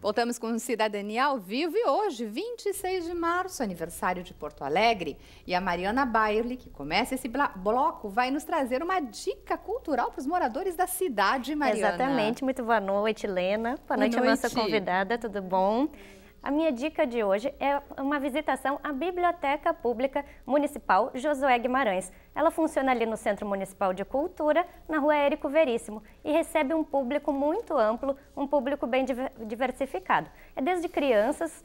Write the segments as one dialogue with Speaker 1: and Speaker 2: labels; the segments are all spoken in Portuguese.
Speaker 1: Voltamos com Cidadania ao vivo e hoje, 26 de março, aniversário de Porto Alegre. E a Mariana Bairli, que começa esse bloco, vai nos trazer uma dica cultural para os moradores da cidade, Mariana. Exatamente.
Speaker 2: Muito boa noite, Lena, Boa, boa noite, noite à nossa convidada. Tudo bom? A minha dica de hoje é uma visitação à Biblioteca Pública Municipal Josué Guimarães. Ela funciona ali no Centro Municipal de Cultura, na rua Érico Veríssimo, e recebe um público muito amplo, um público bem diversificado. É desde crianças,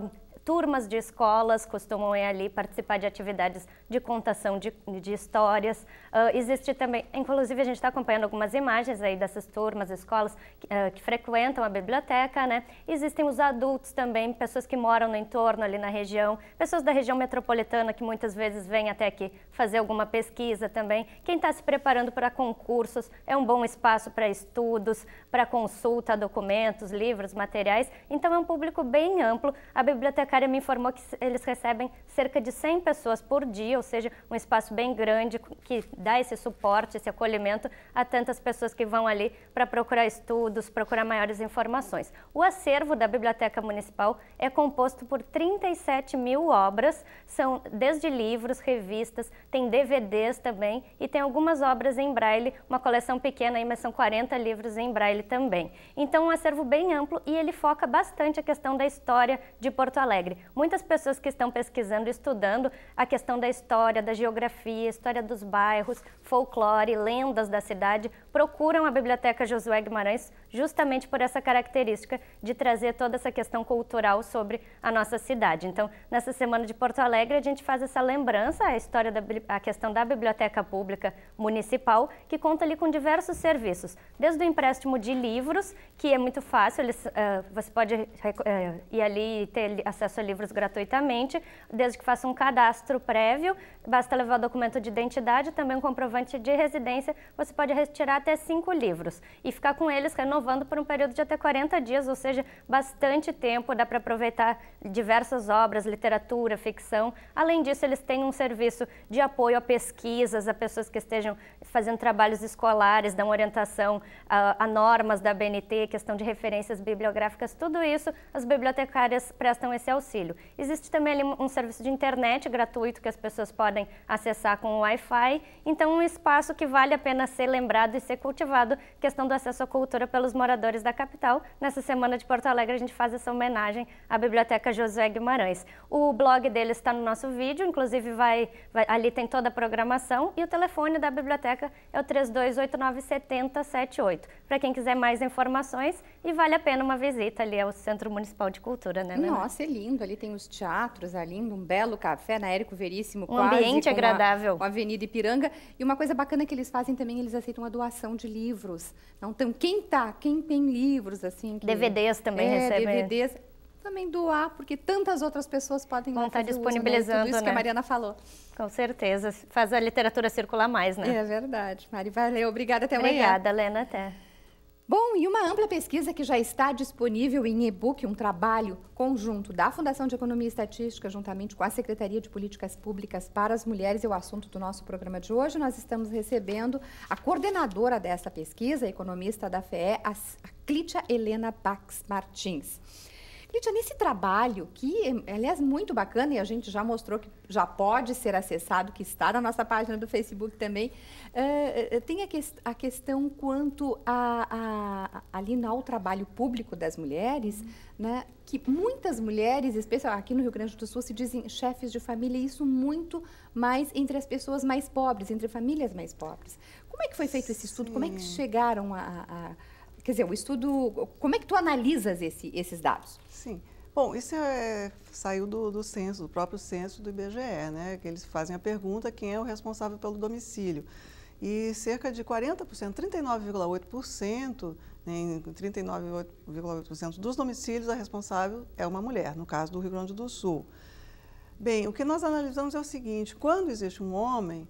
Speaker 2: uh, turmas de escolas costumam ali participar de atividades de contação de, de histórias. Uh, existe também, inclusive a gente está acompanhando algumas imagens aí dessas turmas, escolas que, uh, que, frequentam a biblioteca, né? Existem os adultos também, pessoas que moram no entorno ali na região, pessoas da região metropolitana que muitas vezes vêm até aqui fazer alguma pesquisa também. Quem está se preparando para concursos é um bom espaço para estudos, para consulta, documentos, livros, materiais. Então é um público bem amplo. A biblioteca me informou que eles recebem cerca de 100 pessoas por dia, ou seja, um espaço bem grande que dá esse suporte, esse acolhimento a tantas pessoas que vão ali para procurar estudos, procurar maiores informações. O acervo da Biblioteca Municipal é composto por 37 mil obras, são desde livros, revistas, tem DVDs também e tem algumas obras em braille, uma coleção pequena aí, mas são 40 livros em braille também. Então, um acervo bem amplo e ele foca bastante a questão da história de Porto Alegre. Alegre. Muitas pessoas que estão pesquisando, estudando a questão da história, da geografia, história dos bairros, folclore, lendas da cidade, procuram a Biblioteca Josué Guimarães justamente por essa característica de trazer toda essa questão cultural sobre a nossa cidade. Então, nessa semana de Porto Alegre, a gente faz essa lembrança à história da a questão da biblioteca pública municipal, que conta ali com diversos serviços, desde o empréstimo de livros, que é muito fácil, eles, uh, você pode uh, ir ali e ter acesso acesso a livros gratuitamente, desde que faça um cadastro prévio, basta levar documento de identidade, também um comprovante de residência, você pode retirar até cinco livros e ficar com eles renovando por um período de até 40 dias, ou seja, bastante tempo, dá para aproveitar diversas obras, literatura, ficção. Além disso, eles têm um serviço de apoio a pesquisas, a pessoas que estejam fazendo trabalhos escolares, dão orientação a, ah, a normas da BNT, questão de referências bibliográficas, tudo isso as bibliotecárias prestam esse auxílio auxílio. Existe também ali um serviço de internet gratuito que as pessoas podem acessar com o Wi-Fi, então um espaço que vale a pena ser lembrado e ser cultivado, questão do acesso à cultura pelos moradores da capital. Nessa semana de Porto Alegre a gente faz essa homenagem à Biblioteca Josué Guimarães. O blog dele está no nosso vídeo, inclusive vai, vai ali tem toda a programação e o telefone da biblioteca é o 32897078. Para quem quiser mais informações e vale a pena uma visita ali ao Centro Municipal de Cultura, né? Nossa,
Speaker 1: é lindo lindo, ali tem os teatros, é um belo café na Érico Veríssimo, um quase, ambiente agradável. Uma, Avenida Ipiranga. E uma coisa bacana que eles fazem também, eles aceitam a doação de livros. Então, quem tá, quem tem livros, assim... Que, DVDs também é, recebem. DVDs, também doar, porque tantas outras pessoas podem Bom, estar disponibilizando, né? Tudo isso né? que a né? Mariana
Speaker 2: falou. Com certeza, faz a literatura circular mais, né? É verdade, Mari, valeu, obrigada, até amanhã. Obrigada, Lena, até.
Speaker 1: Bom, e uma ampla pesquisa que já está disponível em e-book, um trabalho conjunto da Fundação de Economia e Estatística, juntamente com a Secretaria de Políticas Públicas para as Mulheres, é o assunto do nosso programa de hoje. Nós estamos recebendo a coordenadora dessa pesquisa, economista da FEE, a Clítia Helena Pax Martins. Lídia, é nesse trabalho, que aliás muito bacana, e a gente já mostrou que já pode ser acessado, que está na nossa página do Facebook também, uh, tem a, que, a, questão quanto a, a, ali ao trabalho público das mulheres, uhum. né, que muitas mulheres, especialmente aqui no Rio Grande do Sul, se dizem chefes de família, e isso muito mais entre as pessoas mais pobres, entre famílias mais pobres. Como é que foi feito esse estudo? Sim. Como é que chegaram a, a quer dizer, o estudo, como é que tu analisas esse, esses dados? Sim.
Speaker 3: Bom, isso é, saiu do, do, censo, do próprio censo do IBGE, né? Que eles fazem a pergunta quem é o responsável pelo domicílio. E cerca de 40%, 39,8%, né? em 39,8% dos domicílios, a responsável é uma mulher, no caso do Rio Grande do Sul. Bem, o que nós analisamos é o seguinte: quando existe um homem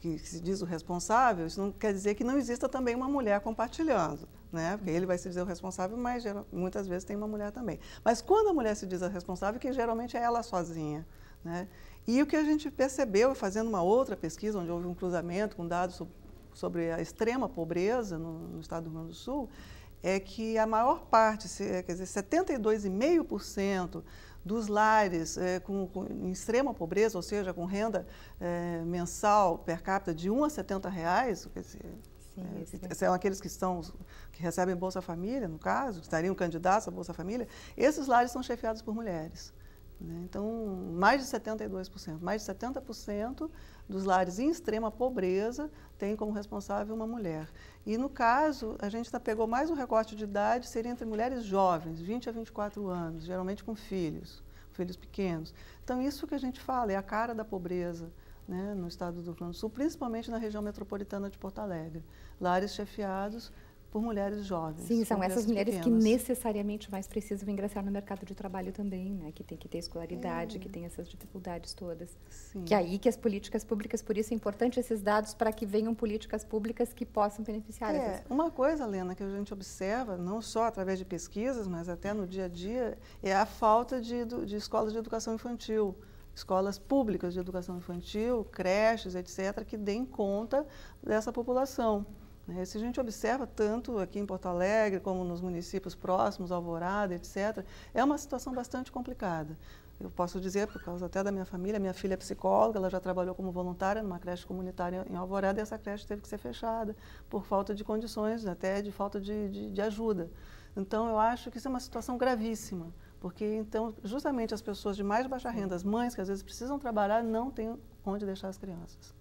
Speaker 3: que se diz o responsável, isso não quer dizer que não exista também uma mulher compartilhando né? Porque ele vai se dizer o responsável, mas muitas vezes tem uma mulher também. Mas quando a mulher se diz a responsável, que geralmente é ela sozinha, né? E o que a gente percebeu fazendo uma outra pesquisa, onde houve um cruzamento com dados sobre a extrema pobreza no, no estado do Rio Grande do Sul, é que a maior parte, quer dizer, 72,5% dos lares é, com, com, em extrema pobreza, ou seja, com renda é, mensal per capita de 1 a 70 reais, quer dizer, Sim, é, são aqueles que estão que recebem Bolsa Família, no caso, que estariam candidatos à Bolsa Família, esses lares são chefiados por mulheres. Né? Então, mais de 72%, mais de 70% dos lares em extrema pobreza têm como responsável uma mulher. E no caso, a gente tá, pegou mais um recorte de idade, seria entre mulheres jovens, 20 a 24 anos, geralmente com filhos, filhos pequenos. Então, isso que a gente fala é a cara da pobreza né, no estado do Rio Grande do Sul, principalmente na região metropolitana de Porto Alegre. Lares chefiados por mulheres jovens. Sim, são essas mulheres pequenas. que
Speaker 1: necessariamente mais precisam ingressar no mercado de trabalho também, né? Que tem que ter escolaridade, é. que tem essas dificuldades todas. Sim. Que é aí que as políticas públicas, por isso é importante esses dados para que venham políticas públicas que possam beneficiar. É, essas...
Speaker 3: uma coisa, Lena, que a gente observa, não só através de pesquisas, mas até no dia a dia, é a falta de, de escolas de educação infantil escolas públicas de educação infantil, creches, etc., que deem conta dessa população. Né? Se a gente observa tanto aqui em Porto Alegre, como nos municípios próximos, Alvorada, etc., é uma situação bastante complicada. Eu posso dizer, por causa até da minha família, minha filha é psicóloga, ela já trabalhou como voluntária numa creche comunitária em Alvorada e essa creche teve que ser fechada por falta de condições, até de falta de, de, de ajuda. Então, eu acho que isso é uma situação gravíssima. Porque então, justamente as pessoas de mais baixa renda, as mães que às vezes precisam trabalhar, não têm onde deixar as crianças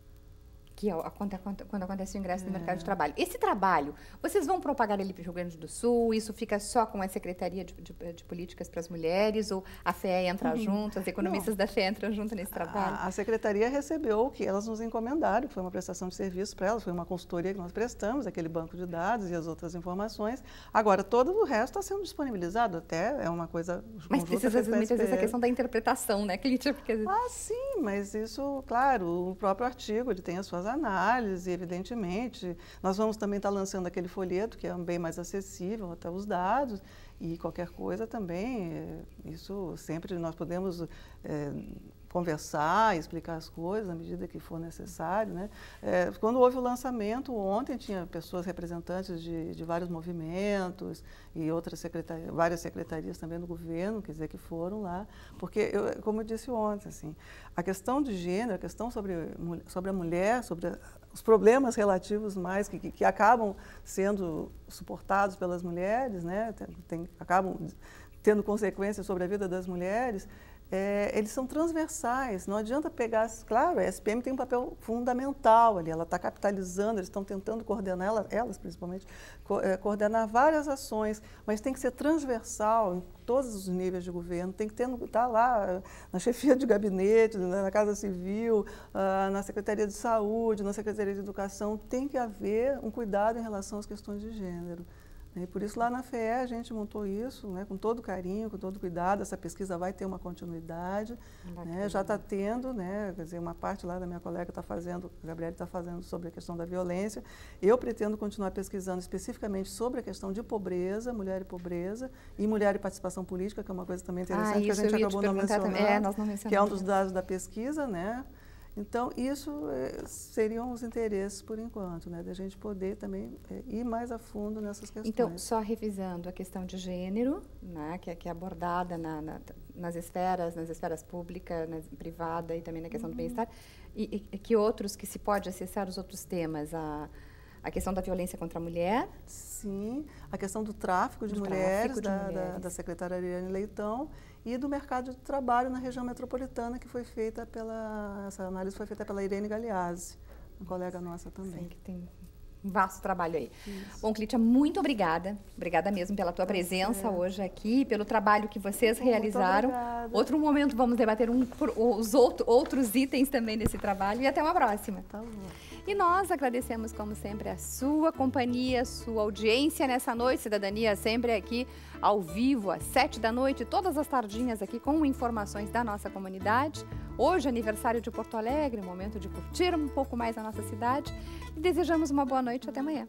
Speaker 1: que é quando, quando acontece o ingresso no é. mercado de trabalho. Esse trabalho, vocês vão propagar ele para o Rio Grande do Sul? Isso fica só com a Secretaria de, de,
Speaker 3: de Políticas para as Mulheres? Ou a FE entra uhum. junto, as economistas Não. da FE entram junto nesse trabalho? A, a, Secretaria recebeu o que elas nos encomendaram, foi uma prestação de serviço para elas, foi uma consultoria que nós prestamos, aquele banco de dados e as outras informações. Agora, todo o resto está sendo disponibilizado, até é uma coisa... Mas precisa muitas vezes a questão da interpretação, né, Clítia? Porque... Ah, sim, mas isso, claro, o próprio artigo, ele tem as suas as análises, evidentemente. Nós vamos também estar lançando aquele folheto, que é bem mais acessível até os dados. E qualquer coisa também, eh, isso sempre nós podemos é, conversar, explicar as coisas à medida que for necessário. Né? É, quando houve o lançamento, ontem tinha pessoas representantes de, de vários movimentos e outras secretari várias secretarias também do governo, quer dizer, que foram lá, porque, eu, como eu disse ontem, assim, a questão de gênero, a questão sobre, sobre a mulher, sobre os problemas relativos mais que, que, que, acabam sendo suportados pelas mulheres, né? Tem, tem, acabam tendo consequências sobre a vida das mulheres, é, eles são transversais. Não adianta pegar. Claro, a SPM tem um papel fundamental ali, ela está capitalizando, eles estão tentando coordenar, ela, elas principalmente, co é, coordenar várias ações, mas tem que ser transversal em todos os níveis de governo, tem que estar tá lá na chefia de gabinete, na Casa Civil, ah, na Secretaria de Saúde, na Secretaria de Educação, tem que haver um cuidado em relação às questões de gênero. Né, e por isso lá na FEE a gente montou isso, né, com todo carinho, com todo cuidado. Essa pesquisa vai ter uma continuidade, né, já está tendo, né, quer dizer, uma parte lá da minha colega está fazendo, a Gabriela está fazendo sobre a questão da violência. Eu pretendo continuar pesquisando especificamente sobre a questão de pobreza, mulher e pobreza, e mulher e participação política, que é uma coisa também ah, interessante ah, que a gente acabou não é, mencionando, é, nós não mencionamos. que é um dos dados da pesquisa, né? Então, isso é, seriam os interesses por enquanto, né, da gente poder também é, ir mais a fundo nessas questões. Então, só revisando a
Speaker 1: questão de gênero, né, que, é, que é abordada na, na, nas esferas, nas esferas públicas, na privada e também na questão uhum. do bem-estar, e, e, que outros que se pode acessar os outros temas, a, a questão da
Speaker 3: violência contra a mulher. Sim, a questão do tráfico de, do mulheres, tráfico de da, mulheres, da, da secretária Ariane Leitão, e do mercado de trabalho na região metropolitana, que foi feita pela, essa análise foi feita pela Irene Galeazzi, uma colega nossa também. Sim, que tem vasto
Speaker 1: trabalho aí. Isso. Bom, Clítia, muito obrigada. Obrigada mesmo pela tua presença é. hoje aqui, pelo trabalho que vocês realizaram. Outro momento vamos debater um, os outro, outros itens também desse trabalho e até uma próxima. Tá bom. E nós agradecemos, como sempre, a sua companhia, a sua audiência nessa noite. Cidadania sempre aqui ao vivo, às sete da noite, todas as tardinhas aqui com informações da nossa comunidade. Hoje, aniversário de Porto Alegre, momento de curtir um pouco mais a nossa cidade. E desejamos uma boa noite até amanhã.